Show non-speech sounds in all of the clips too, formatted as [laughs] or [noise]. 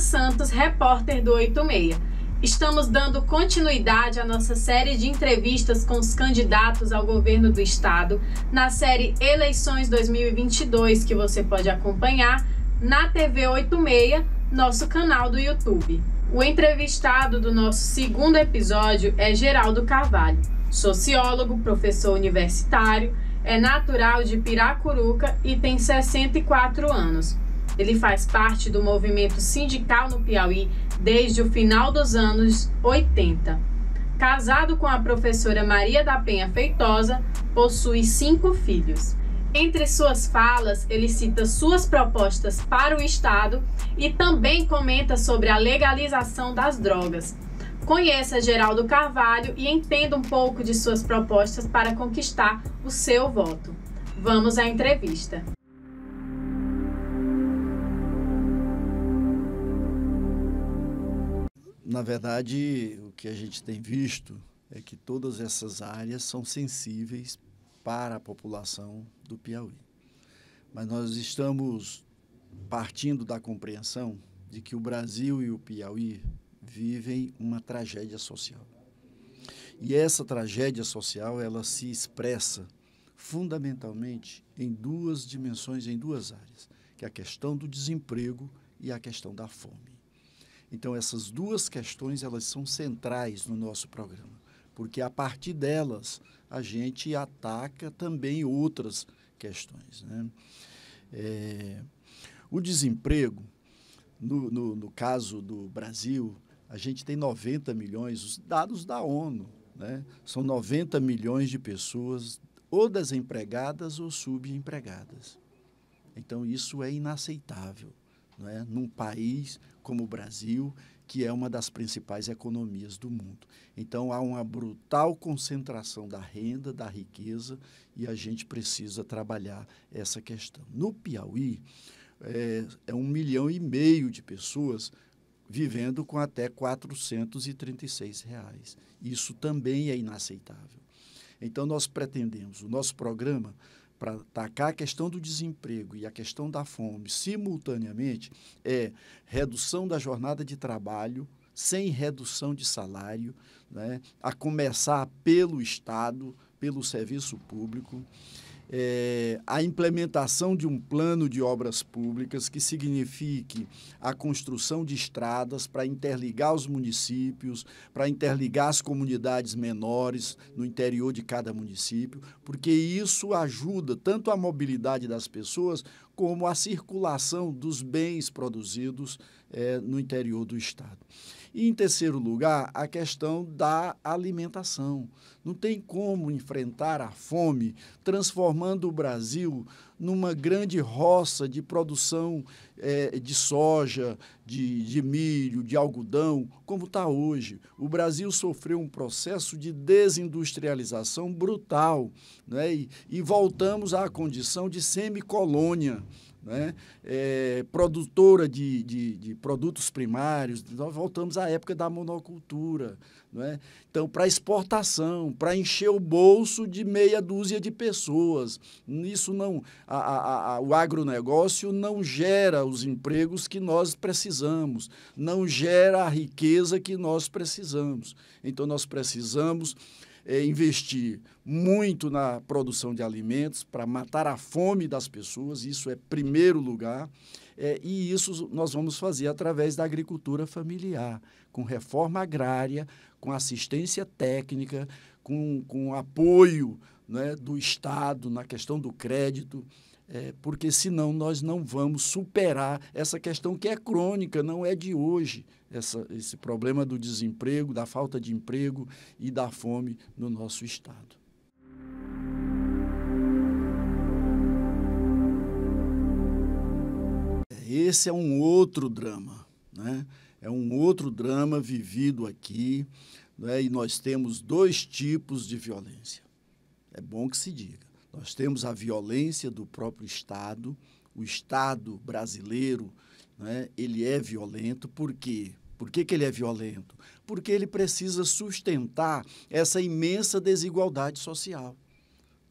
Santos, repórter do 86. Estamos dando continuidade à nossa série de entrevistas com os candidatos ao governo do estado na série Eleições 2022, que você pode acompanhar na TV 86, nosso canal do YouTube. O entrevistado do nosso segundo episódio é Geraldo Carvalho, sociólogo, professor universitário, é natural de Piracuruca e tem 64 anos. Ele faz parte do movimento sindical no Piauí desde o final dos anos 80. Casado com a professora Maria da Penha Feitosa, possui cinco filhos. Entre suas falas, ele cita suas propostas para o Estado e também comenta sobre a legalização das drogas. Conheça Geraldo Carvalho e entenda um pouco de suas propostas para conquistar o seu voto. Vamos à entrevista. na verdade, o que a gente tem visto é que todas essas áreas são sensíveis para a população do Piauí. Mas nós estamos partindo da compreensão de que o Brasil e o Piauí vivem uma tragédia social. E essa tragédia social, ela se expressa fundamentalmente em duas dimensões, em duas áreas, que é a questão do desemprego e a questão da fome. Então essas duas questões elas são centrais no nosso programa, porque a partir delas a gente ataca também outras questões. Né? É, o desemprego, no, no, no, caso do Brasil, a gente tem 90 milhões, os dados da ONU, né? são 90 milhões de pessoas ou desempregadas ou subempregadas. Então, isso é inaceitável. É? num país como o Brasil, que é uma das principais economias do mundo. Então, há uma brutal concentração da renda, da riqueza, e a gente precisa trabalhar essa questão. No Piauí, é, é um milhão e meio de pessoas vivendo com até 436 reais. Isso também é inaceitável. Então, nós pretendemos, o nosso programa para atacar a questão do desemprego e a questão da fome simultaneamente é redução da jornada de trabalho sem redução de salário, né, a começar pelo Estado, pelo serviço público é, a implementação de um plano de obras públicas que signifique a construção de estradas para interligar os municípios, para interligar as comunidades menores no interior de cada município, porque isso ajuda tanto a mobilidade das pessoas como a circulação dos bens produzidos é, no interior do Estado. E, em terceiro lugar, a questão da alimentação. Não tem como enfrentar a fome transformando o Brasil numa grande roça de produção é, de soja, de, de milho, de algodão, como está hoje. O Brasil sofreu um processo de desindustrialização brutal né? e, e voltamos à condição de semicolônia né? É, produtora de, de, de, produtos primários, nós voltamos à época da monocultura. Né? Então, para exportação, para encher o bolso de meia dúzia de pessoas. Isso não. A, a, a, o agronegócio não gera os empregos que nós precisamos, não gera a riqueza que nós precisamos. Então, nós precisamos é, investir muito na produção de alimentos para matar a fome das pessoas, isso é primeiro lugar. É, e isso nós vamos fazer através da agricultura familiar, com reforma agrária, com assistência técnica, com, com apoio né, do Estado na questão do crédito é, porque senão nós não vamos superar essa questão que é crônica, não é de hoje, essa, esse problema do desemprego, da falta de emprego e da fome no nosso Estado. É, esse é um outro drama, né? é um outro drama vivido aqui, né? e nós temos dois tipos de violência. É bom que se diga nós temos a violência do próprio Estado. O Estado brasileiro, né, ele é violento. Por quê? Por que, que ele é violento? Porque ele precisa sustentar essa imensa desigualdade social.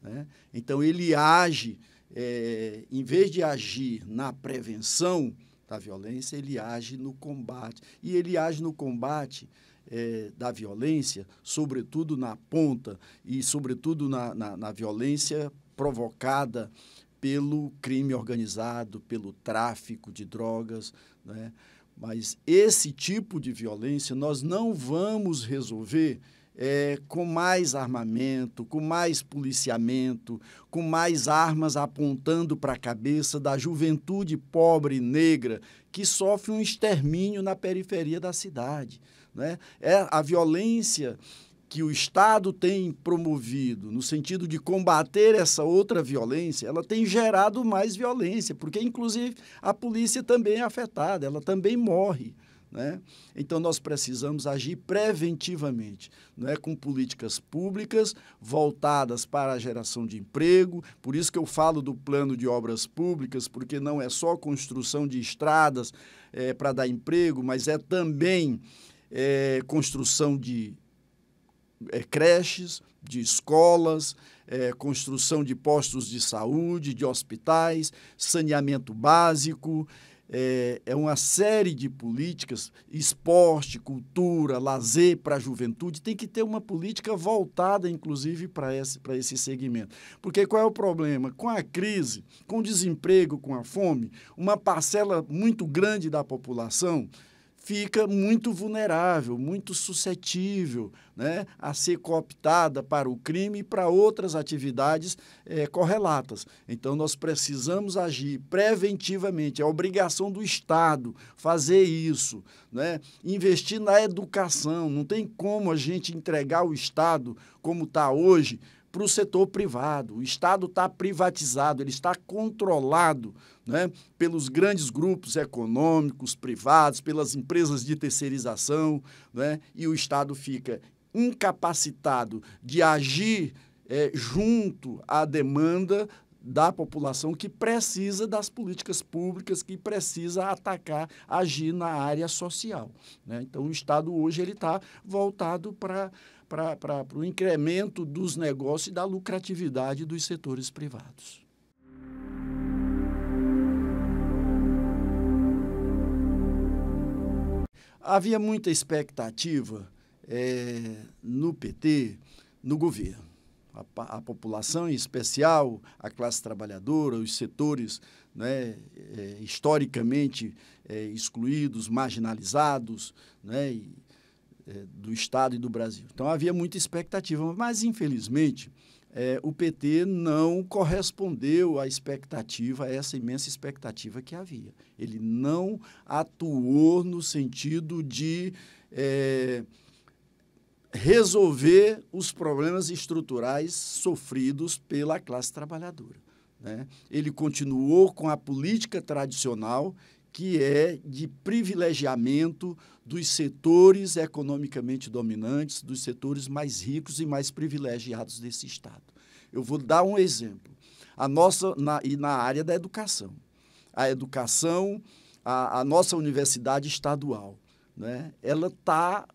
Né? Então, ele age, é, em vez de agir na prevenção da violência, ele age no combate. E ele age no combate é, da violência, sobretudo na ponta e sobretudo na, na, na violência provocada pelo crime organizado, pelo tráfico de drogas, né? Mas esse tipo de violência nós não vamos resolver é, com mais armamento, com mais policiamento, com mais armas apontando para a cabeça da juventude pobre e negra que sofre um extermínio na periferia da cidade. Né? É a violência que o Estado tem promovido no sentido de combater essa outra violência, ela tem gerado mais violência, porque, inclusive, a polícia também é afetada, ela também morre. Né? Então, nós precisamos agir preventivamente, é com políticas públicas voltadas para a geração de emprego. Por isso que eu falo do plano de obras públicas, porque não é só construção de estradas é, para dar emprego, mas é também é, construção de é, creches, de escolas, é, construção de postos de saúde, de hospitais, saneamento básico, é, é, uma série de políticas, esporte, cultura, lazer para a juventude, tem que ter uma política voltada, inclusive, para esse, esse segmento. Porque qual é o problema? Com a crise, com o desemprego, com a fome, uma parcela muito grande da população fica muito vulnerável, muito suscetível né, a ser cooptada para o crime e para outras atividades é, correlatas. Então, nós precisamos agir preventivamente, é obrigação do Estado fazer isso, né? investir na educação. Não tem como a gente entregar o Estado como está hoje para o setor privado. O Estado está privatizado, ele está controlado né, pelos grandes grupos econômicos, privados, pelas empresas de terceirização, né, e o Estado fica incapacitado de agir é, junto à demanda da população que precisa das políticas públicas, que precisa atacar, agir na área social. Né? Então, o Estado hoje ele está voltado para o incremento dos negócios e da lucratividade dos setores privados. Havia muita expectativa é, no PT, no governo. A, a, população, em especial a classe trabalhadora, os setores né, é, historicamente é, excluídos, marginalizados né, e, do Estado e do Brasil. Então havia muita expectativa, mas infelizmente é, o PT não correspondeu à expectativa, a essa imensa expectativa que havia. Ele não atuou no sentido de é, resolver os problemas estruturais sofridos pela classe trabalhadora. Né? Ele continuou com a política tradicional que é de privilegiamento dos setores economicamente dominantes, dos setores mais ricos e mais privilegiados desse Estado. Eu vou dar um exemplo. A nossa, na, e na área da educação. A educação, a, a nossa universidade estadual, né? ela está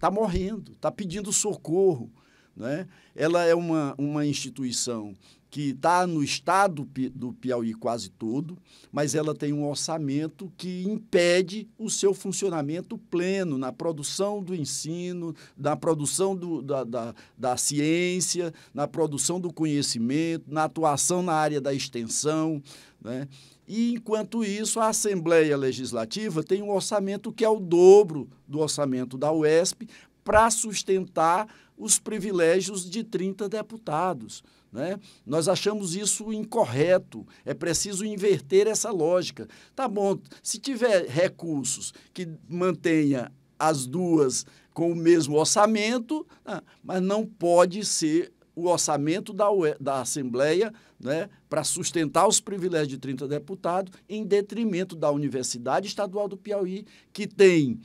tá morrendo, está pedindo socorro. Né? Ela é uma, uma instituição que está no estado do Piauí quase todo, mas ela tem um orçamento que impede o seu funcionamento pleno na produção do ensino, na produção do, da, da, da ciência, na produção do conhecimento, na atuação na área da extensão. Né? E, enquanto isso, a Assembleia Legislativa tem um orçamento que é o dobro do orçamento da UESP para sustentar os privilégios de 30 deputados. Né? Nós achamos isso incorreto. É preciso inverter essa lógica. Tá bom, se tiver recursos que mantenha as duas com o mesmo orçamento, ah, mas não pode ser o orçamento da, UE, da Assembleia né, para sustentar os privilégios de 30 deputados em detrimento da Universidade Estadual do Piauí, que tem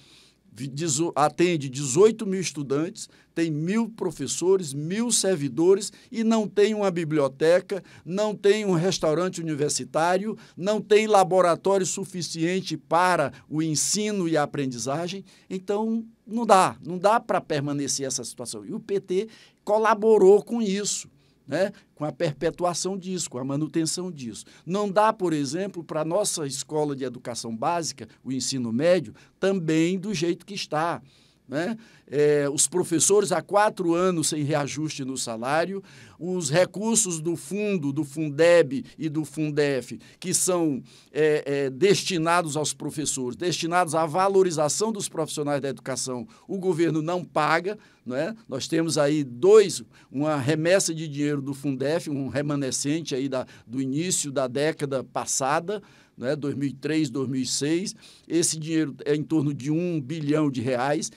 atende 18 mil estudantes, tem mil professores, mil servidores e não tem uma biblioteca, não tem um restaurante universitário, não tem laboratório suficiente para o ensino e a aprendizagem. Então, não dá, não dá para permanecer essa situação. E o PT colaborou com isso né, com a perpetuação disso, com a manutenção disso. Não dá, por exemplo, para a nossa escola de educação básica, o ensino médio, também do jeito que está né? É, os professores há quatro anos sem reajuste no salário, os recursos do fundo, do Fundeb e do Fundef, que são é, é, destinados aos professores, destinados à valorização dos profissionais da educação, o governo não paga. Né? Nós temos aí dois, uma remessa de dinheiro do Fundef, um remanescente aí da, do início da década passada, né? 2003, 2006. Esse dinheiro é em torno de um bilhão de reais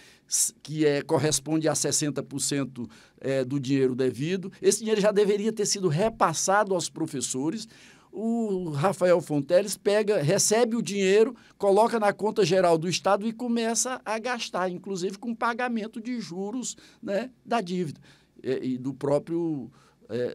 que é, corresponde a 60% é, do dinheiro devido. Esse dinheiro já deveria ter sido repassado aos professores. O Rafael Fonteles pega, recebe o dinheiro, coloca na conta geral do Estado e começa a gastar, inclusive com pagamento de juros né, da dívida e, e do próprio é,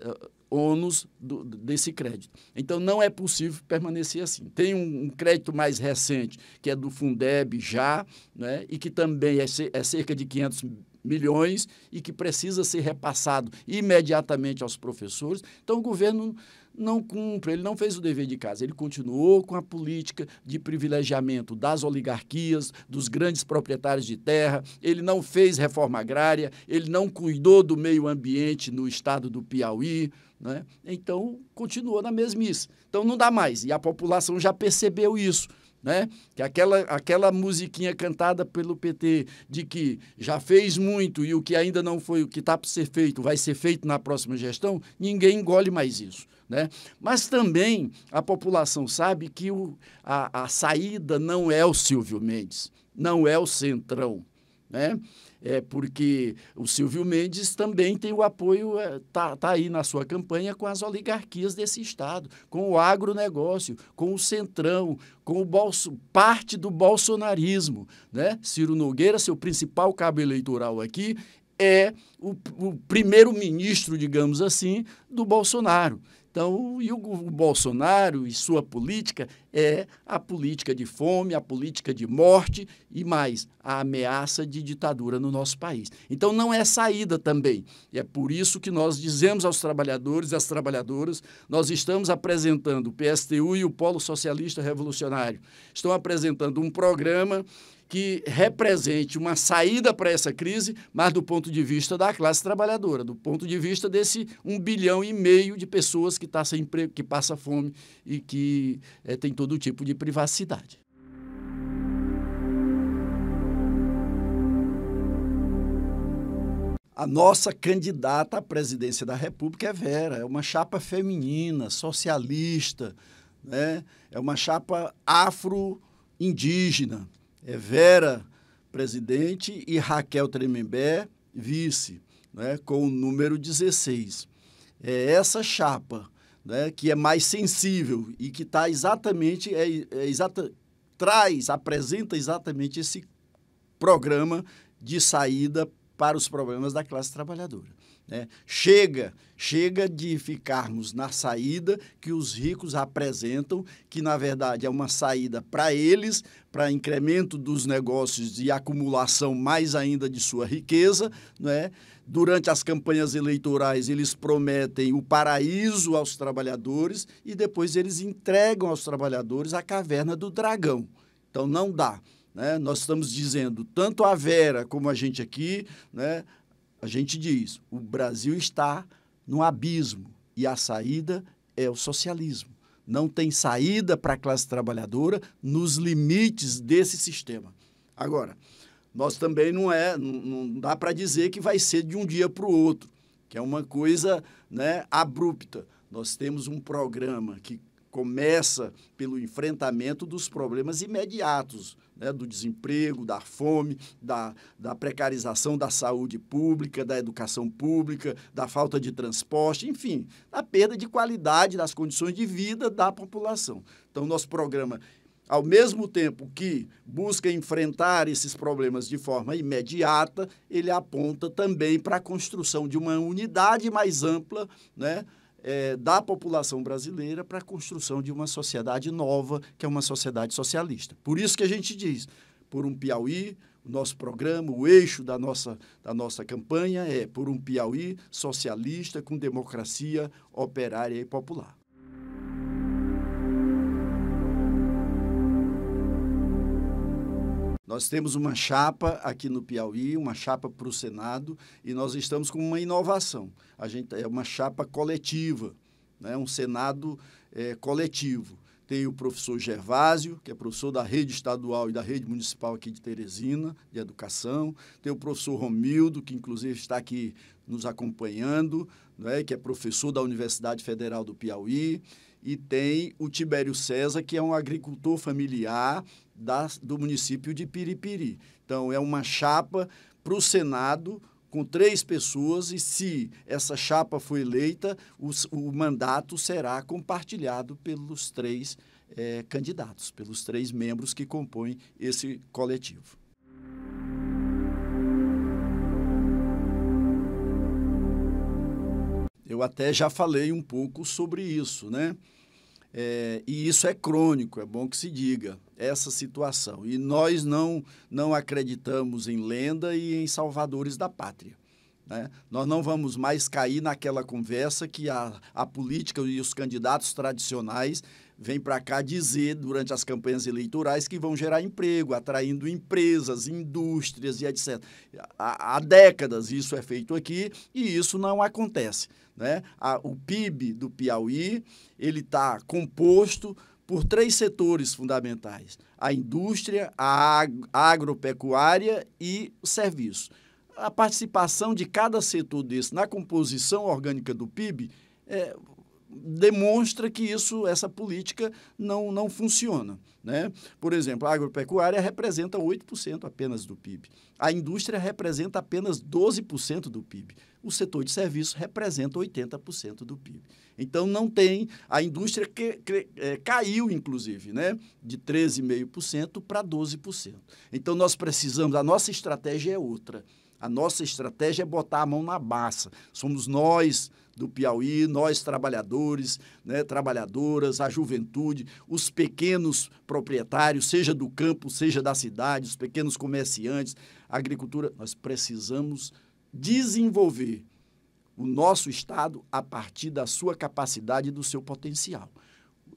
ônus do, desse crédito. Então, não é possível permanecer assim. Tem um, um, crédito mais recente, que é do Fundeb já, né, e que também é, é cerca de 500 milhões e que precisa ser repassado imediatamente aos professores. Então, o governo não cumpre, ele não fez o dever de casa, ele continuou com a política de privilegiamento das oligarquias, dos grandes proprietários de terra, ele não fez reforma agrária, ele não cuidou do meio ambiente no estado do Piauí, né? então continuou na mesmice. Então não dá mais, e a população já percebeu isso né? Que aquela, aquela musiquinha cantada pelo PT de que já fez muito e o que ainda não foi, o que está para ser feito, vai ser feito na próxima gestão, ninguém engole mais isso. Né? Mas também a população sabe que o, a, a saída não é o Silvio Mendes, não é o Centrão né? É porque o Silvio Mendes também tem o apoio, está é, tá aí na sua campanha com as oligarquias desse Estado, com o agronegócio, com o Centrão, com o bolso, parte do bolsonarismo. Né? Ciro Nogueira, seu principal cabo eleitoral aqui, é o, o primeiro-ministro, digamos assim, do Bolsonaro. Então, e o, Bolsonaro e sua política é a política de fome, a política de morte e mais a ameaça de ditadura no nosso país. Então, não é saída também. E é por isso que nós dizemos aos trabalhadores e às trabalhadoras: nós estamos apresentando, o PSTU e o Polo Socialista Revolucionário estão apresentando um programa que represente uma saída para essa crise, mas do ponto de vista da classe trabalhadora, do ponto de vista desse um bilhão e meio de pessoas que tá sem emprego, que passa fome e que é, tem todo tipo de privacidade. A nossa candidata à presidência da República é Vera, é uma chapa feminina, socialista, né? é uma chapa afro-indígena, é Vera, presidente, e Raquel Tremembé, vice, né, com o número 16. É essa chapa né, que é mais sensível e que está exatamente, é, é exata, traz, apresenta exatamente esse programa de saída para os problemas da classe trabalhadora. Né? Chega, chega de ficarmos na saída que os ricos apresentam, que na verdade é uma saída para eles, para incremento dos negócios e acumulação mais ainda de sua riqueza. Né? Durante as campanhas eleitorais, eles prometem o paraíso aos trabalhadores e depois eles entregam aos trabalhadores a caverna do dragão. Então não dá. Né? Nós estamos dizendo, tanto a Vera como a gente aqui, né? a gente diz: o Brasil está no abismo e a saída é o socialismo. Não tem saída para a classe trabalhadora nos limites desse sistema. Agora, nós também não é, não dá para dizer que vai ser de um dia para o outro, que é uma coisa né, abrupta. Nós temos um programa que começa pelo enfrentamento dos problemas imediatos, né, do desemprego, da fome, da, da precarização da saúde pública, da educação pública, da falta de transporte, enfim, da perda de qualidade das condições de vida da população. Então, nosso programa ao mesmo tempo que busca enfrentar esses problemas de forma imediata, ele aponta também para a construção de uma unidade mais ampla, né, é, da população brasileira para a construção de uma sociedade nova, que é uma sociedade socialista. Por isso que a gente diz, por um Piauí, o nosso programa, o eixo da nossa, da nossa campanha é por um Piauí socialista com democracia operária e popular. Nós temos uma chapa aqui no Piauí, uma chapa para o Senado, e nós estamos com uma inovação. A gente é uma chapa coletiva, né? um Senado é, coletivo. Tem o professor Gervásio, que é professor da rede estadual e da rede municipal aqui de Teresina, de educação. Tem o professor Romildo, que inclusive está aqui nos acompanhando, né? que é professor da Universidade Federal do Piauí e tem o Tibério César, que é um agricultor familiar da, do município de Piripiri. Então, é uma chapa para o Senado com três pessoas e se essa chapa for eleita, o, o mandato será compartilhado pelos três é, candidatos, pelos três membros que compõem esse coletivo. Eu até já falei um pouco sobre isso, né? É, e isso é crônico, é bom que se diga, essa situação. E nós não, não acreditamos em lenda e em salvadores da pátria. Né? Nós não vamos mais cair naquela conversa que a, a política e os candidatos tradicionais vem para cá dizer durante as campanhas eleitorais que vão gerar emprego, atraindo empresas, indústrias e etc. Há, há décadas isso é feito aqui e isso não acontece. Né? o PIB do Piauí ele está composto por três setores fundamentais: a indústria, a agropecuária e o serviço. A participação de cada setor desse na composição orgânica do PIB é, demonstra que isso, essa política não, não funciona. Né? Por exemplo, a agropecuária representa 8% apenas do PIB. A indústria representa apenas 12% do PIB. O setor de serviços representa 80% do PIB. Então, não tem. A indústria que, que é, caiu, inclusive, né? de 13,5% para 12%. Então, nós precisamos. A nossa estratégia é outra. A nossa estratégia é botar a mão na massa. Somos nós, do Piauí, nós trabalhadores, né, trabalhadoras, a juventude, os pequenos proprietários, seja do campo, seja da cidade, os pequenos comerciantes, agricultura, nós precisamos desenvolver o nosso Estado a partir da sua capacidade e do seu potencial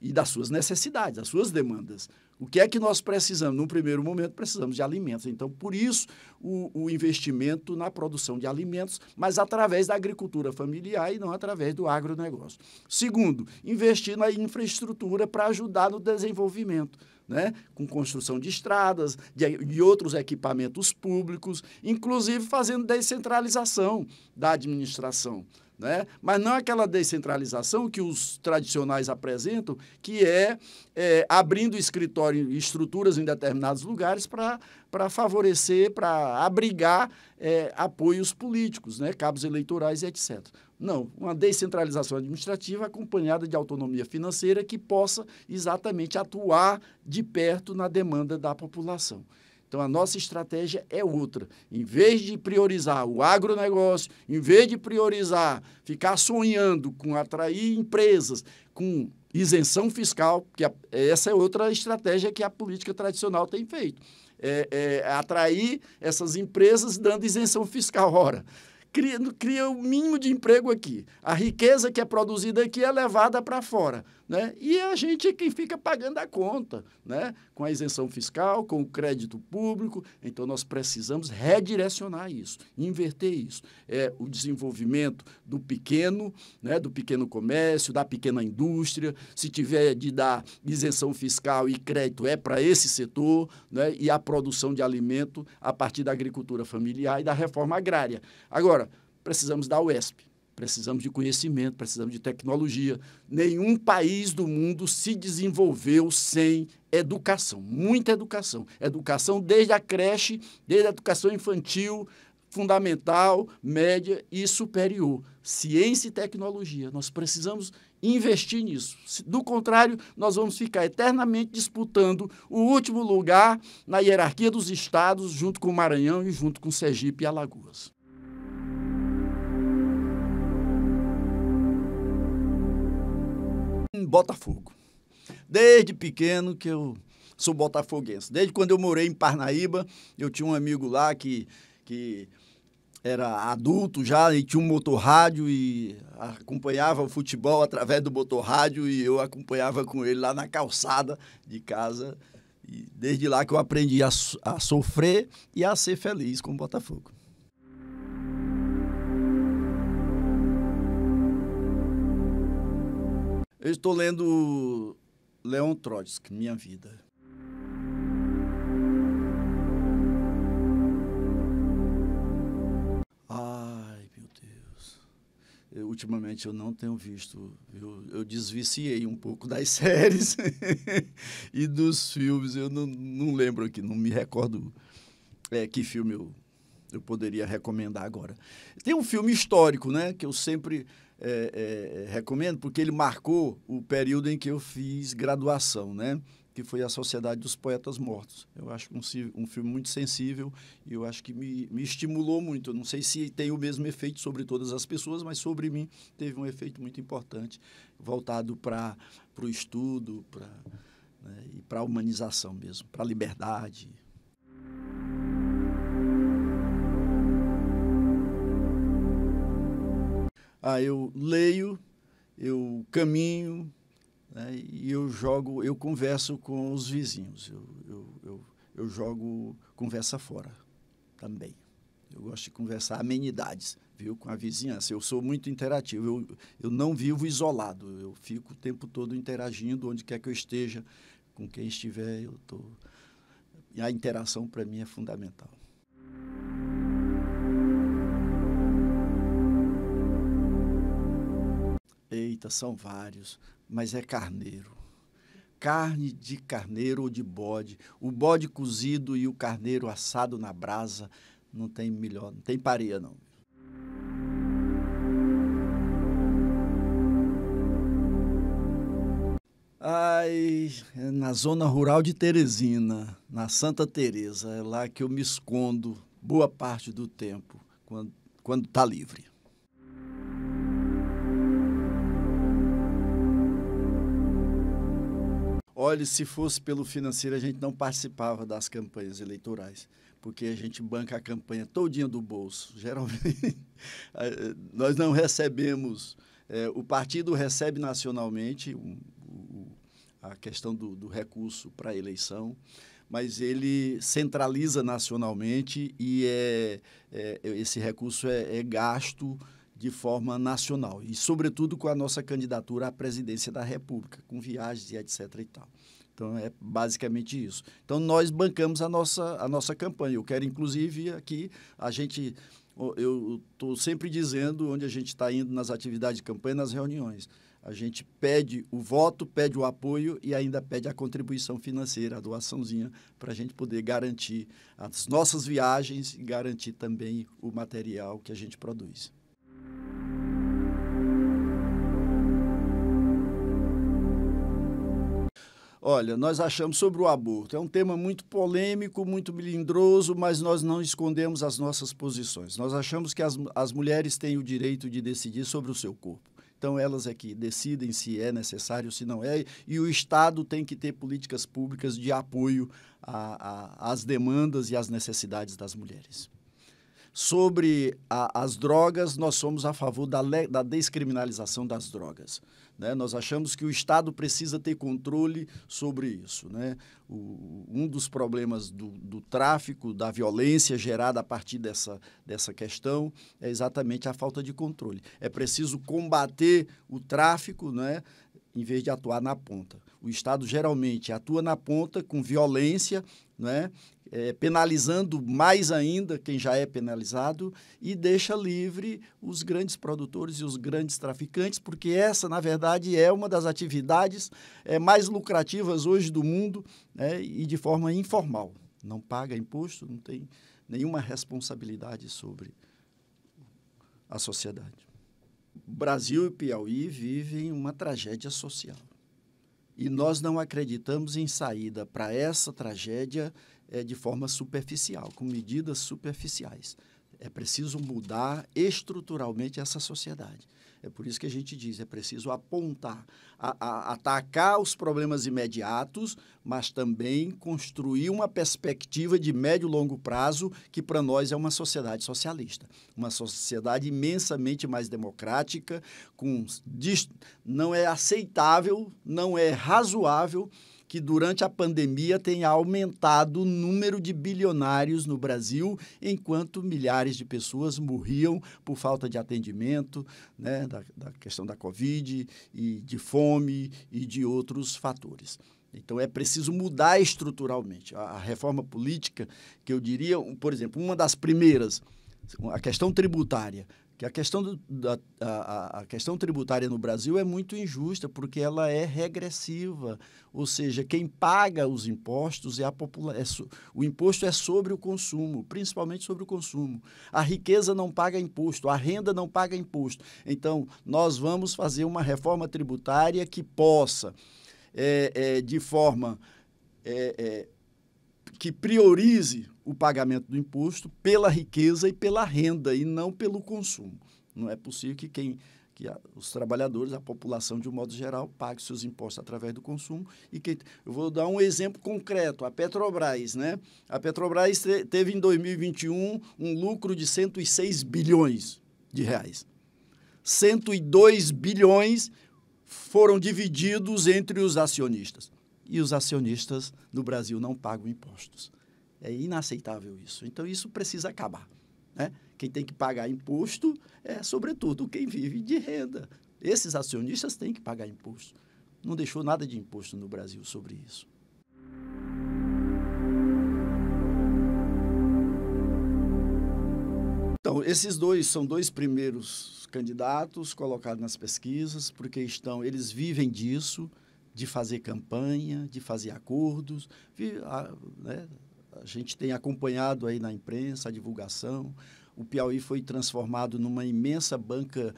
e das suas necessidades, das suas demandas. O que é que nós precisamos? Num primeiro momento, precisamos de alimentos. Então, por isso, o, o, investimento na produção de alimentos, mas através da agricultura familiar e não através do agronegócio. Segundo, investir na infraestrutura para ajudar no desenvolvimento. Né? com construção de estradas, de, de outros equipamentos públicos, inclusive fazendo descentralização da administração. Né? Mas não aquela descentralização que os tradicionais apresentam, que é, é abrindo escritório e estruturas em determinados lugares para favorecer, para abrigar é, apoios políticos, né? cabos eleitorais e etc. Não, uma descentralização administrativa acompanhada de autonomia financeira que possa exatamente atuar de perto na demanda da população. Então, a nossa estratégia é outra. Em vez de priorizar o agronegócio, em vez de priorizar ficar sonhando com atrair empresas com isenção fiscal, que essa é outra estratégia que a política tradicional tem feito. É, é, atrair essas empresas dando isenção fiscal. [laughs] Ora, cria, cria o mínimo de emprego aqui. A riqueza que é produzida aqui é levada para fora né? E é a gente é quem fica pagando a conta, né? Com a isenção fiscal, com o crédito público. Então, nós precisamos redirecionar isso, inverter isso. É o desenvolvimento do pequeno, né? Do pequeno comércio, da pequena indústria. Se tiver de dar isenção fiscal e crédito, é para esse setor, né? E a produção de alimento a partir da agricultura familiar e da reforma agrária. Agora, precisamos da UESP Precisamos de conhecimento, precisamos de tecnologia. Nenhum país do mundo se desenvolveu sem educação, muita educação. Educação desde a creche, desde a educação infantil, fundamental, média e superior. Ciência e tecnologia. Nós precisamos investir nisso. Do contrário, nós vamos ficar eternamente disputando o último lugar na hierarquia dos estados, junto com o Maranhão e junto com Sergipe e Alagoas. Botafogo. Desde pequeno que eu sou botafoguense. Desde quando eu morei em Parnaíba, eu tinha um amigo lá que, que era adulto já e tinha um motorrádio e acompanhava o futebol através do motorrádio e eu acompanhava com ele lá na calçada de casa. E desde lá que eu aprendi a, a sofrer e a ser feliz com o Botafogo. Eu estou lendo Leon Trotsky, Minha Vida. Ai, meu Deus. Eu, ultimamente eu não tenho visto. Eu, eu desviciei um pouco das [laughs] séries e dos filmes. Eu não, não lembro aqui, não me recordo é, que filme eu eu poderia recomendar agora. Tem um filme histórico, né? Que eu sempre é, é, recomendo, porque ele marcou o período em que eu fiz graduação, né? que foi a Sociedade dos Poetas Mortos. Eu acho um, um filme muito sensível e eu acho que me, me estimulou muito. Eu não sei se tem o mesmo efeito sobre todas as pessoas, mas sobre mim teve um efeito muito importante, voltado para o estudo pra, né, e para a humanização mesmo, para a liberdade, Ah, eu leio, eu caminho né, e eu jogo, eu converso com os vizinhos. Eu, eu, eu, eu jogo conversa fora também. Eu gosto de conversar amenidades, viu, com a vizinhança. Eu sou muito interativo. Eu, eu não vivo isolado. Eu fico o tempo todo interagindo, onde quer que eu esteja, com quem estiver, eu tô. a interação para mim é fundamental. são vários, mas é carneiro. Carne de carneiro ou de bode. O bode cozido e o carneiro assado na brasa não tem melhor, não tem pareia, não. Ai, é na zona rural de Teresina, na Santa Teresa, é lá que eu me escondo boa parte do tempo, quando está livre. Olha, se fosse pelo financeiro, a gente não participava das campanhas eleitorais, porque a gente banca a campanha todinha do bolso. [laughs] Geralmente, nós não recebemos... É, o partido recebe nacionalmente a questão do, do recurso para a eleição, mas ele centraliza nacionalmente e é, é esse recurso é, é gasto de forma nacional e, sobretudo, com a nossa candidatura à presidência da República, com viagens e etc. E tal. Então, é basicamente isso. Então, nós bancamos a nossa, a nossa campanha. Eu quero, inclusive, aqui, a gente. Eu estou sempre dizendo onde a gente está indo nas atividades de campanha, nas reuniões. A gente pede o voto, pede o apoio e ainda pede a contribuição financeira, a doaçãozinha, para a gente poder garantir as nossas viagens e garantir também o material que a gente produz. Olha, nós achamos sobre o aborto. É um tema muito polêmico, muito melindroso, mas nós não escondemos as nossas posições. Nós achamos que as, as mulheres têm o direito de decidir sobre o seu corpo. Então, elas é que decidem se é necessário, se não é, e o Estado tem que ter políticas públicas de apoio às demandas e às necessidades das mulheres. Sobre a, as drogas, nós somos a favor da, da descriminalização das drogas. Né? Nós achamos que o Estado precisa ter controle sobre isso. Né? O, um dos problemas do, do, tráfico, da violência gerada a partir dessa, dessa questão, é exatamente a falta de controle. É preciso combater o tráfico né? em vez de atuar na ponta. O Estado geralmente atua na ponta com violência né? é, penalizando mais ainda quem já é penalizado e deixa livre os grandes produtores e os grandes traficantes, porque essa, na verdade, é uma das atividades é, mais lucrativas hoje do mundo né, e de forma informal. Não paga imposto, não tem nenhuma responsabilidade sobre a sociedade. Brasil e Piauí vivem uma tragédia social. E nós não acreditamos em saída para essa tragédia é, de forma superficial, com medidas superficiais. É preciso mudar estruturalmente essa sociedade. É por isso que a gente diz, é preciso apontar, a, a, atacar os problemas imediatos, mas também construir uma perspectiva de médio e longo prazo, que para nós é uma sociedade socialista, uma sociedade imensamente mais democrática, com não é aceitável, não é razoável que durante a pandemia tenha aumentado o número de bilionários no Brasil, enquanto milhares de pessoas morriam por falta de atendimento, né, da, da questão da Covid, e de fome e de outros fatores. Então é preciso mudar estruturalmente. A, reforma política, que eu diria, por exemplo, uma das primeiras, a questão tributária que a questão, do, da, a, a questão tributária no Brasil é muito injusta, porque ela é regressiva, ou seja, quem paga os impostos é a população. É o imposto é sobre o consumo, principalmente sobre o consumo. A riqueza não paga imposto, a renda não paga imposto. Então, nós vamos fazer uma reforma tributária que possa, é, é, de forma é, é, que priorize o pagamento do imposto pela riqueza e pela renda e não pelo consumo. Não é possível que quem que os trabalhadores, a população de um modo geral, pague seus impostos através do consumo e que eu vou dar um exemplo concreto, a Petrobras, né? A Petrobras teve em 2021 um lucro de 106 bilhões de reais. 102 bilhões foram divididos entre os acionistas e os acionistas no Brasil não pagam impostos. É inaceitável isso. Então, isso precisa acabar. Né? Quem tem que pagar imposto é, sobretudo, quem vive de renda. Esses acionistas têm que pagar imposto. Não deixou nada de imposto no Brasil sobre isso. Então, esses dois são dois primeiros candidatos colocados nas pesquisas, porque estão, eles vivem disso, de fazer campanha, de fazer acordos. Né? A gente tem acompanhado aí na imprensa a divulgação. O Piauí foi transformado numa imensa banca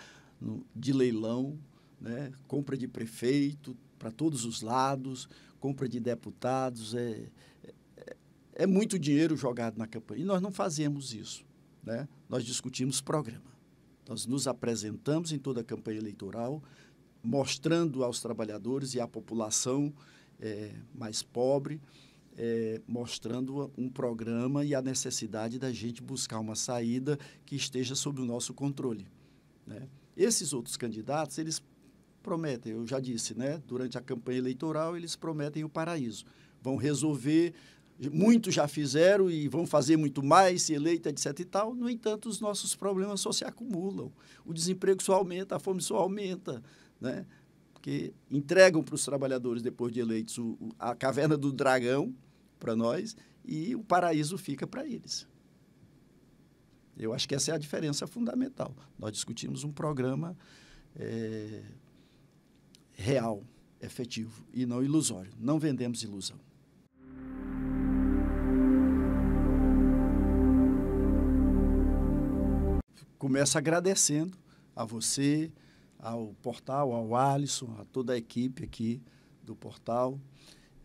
de leilão, né? compra de prefeito para todos os lados, compra de deputados. É, é, é, muito dinheiro jogado na campanha. E nós não fazemos isso. Né? Nós discutimos programa. Nós nos apresentamos em toda a campanha eleitoral, mostrando aos trabalhadores e à população é, mais pobre, é, mostrando um programa e a necessidade da gente buscar uma saída que esteja sob o nosso controle. Né? Esses outros candidatos, eles prometem, eu já disse, né? durante a campanha eleitoral, eles prometem o paraíso. Vão resolver, muitos já fizeram e vão fazer muito mais se eleita, etc. e tal. No entanto, os nossos problemas só se acumulam. O desemprego só aumenta, a fome só aumenta né? que entregam para os trabalhadores, depois de eleitos, o, o, a caverna do dragão para nós e o paraíso fica para eles. Eu acho que essa é a diferença fundamental. Nós discutimos um programa é, real, efetivo e não ilusório. Não vendemos ilusão. Começo agradecendo a você, ao portal, ao Alisson, a toda a equipe aqui do portal,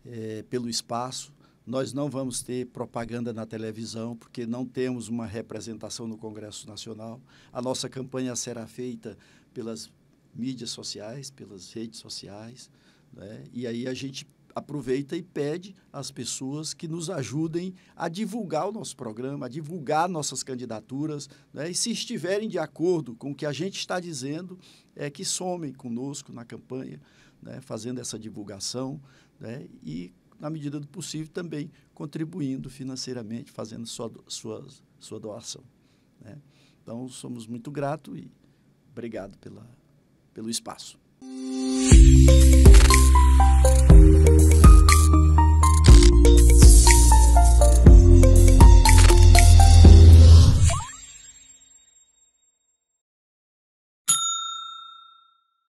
é, pelo espaço. Nós não vamos ter propaganda na televisão, porque não temos uma representação no Congresso Nacional. A nossa campanha será feita pelas mídias sociais, pelas redes sociais. Né? E aí a gente aproveita e pede às pessoas que nos ajudem a divulgar o nosso programa, a divulgar nossas candidaturas, né? e se estiverem de acordo com o que a gente está dizendo, é que somem conosco na campanha, né? fazendo essa divulgação né? e, na medida do possível, também contribuindo financeiramente, fazendo sua, sua, sua doação. Né? Então, somos muito gratos e obrigado pela, pelo espaço.